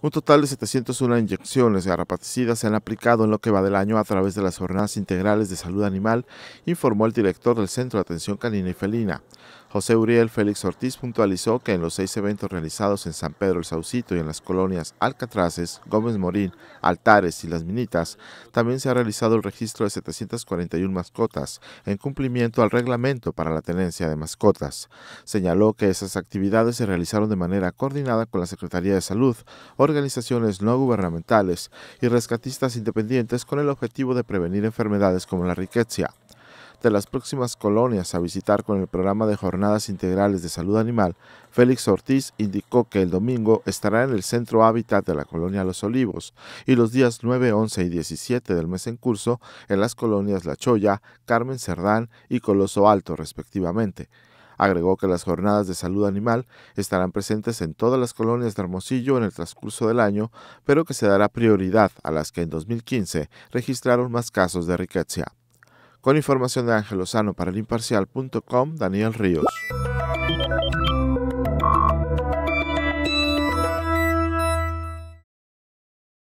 Un total de 701 inyecciones de garrapaticidas se han aplicado en lo que va del año a través de las jornadas integrales de salud animal, informó el director del Centro de Atención Canina y Felina. José Uriel Félix Ortiz puntualizó que en los seis eventos realizados en San Pedro el Saucito y en las colonias Alcatraces, Gómez Morín, Altares y Las Minitas, también se ha realizado el registro de 741 mascotas en cumplimiento al reglamento para la tenencia de mascotas. Señaló que esas actividades se realizaron de manera coordinada con la Secretaría de Salud, organizaciones no gubernamentales y rescatistas independientes con el objetivo de prevenir enfermedades como la riqueza de las próximas colonias a visitar con el programa de jornadas integrales de salud animal, Félix Ortiz indicó que el domingo estará en el centro hábitat de la colonia Los Olivos y los días 9, 11 y 17 del mes en curso en las colonias La Choya, Carmen Cerdán y Coloso Alto respectivamente. Agregó que las jornadas de salud animal estarán presentes en todas las colonias de Hermosillo en el transcurso del año, pero que se dará prioridad a las que en 2015 registraron más casos de riqueza. Con información de Ángel Lozano para el imparcial.com, Daniel Ríos.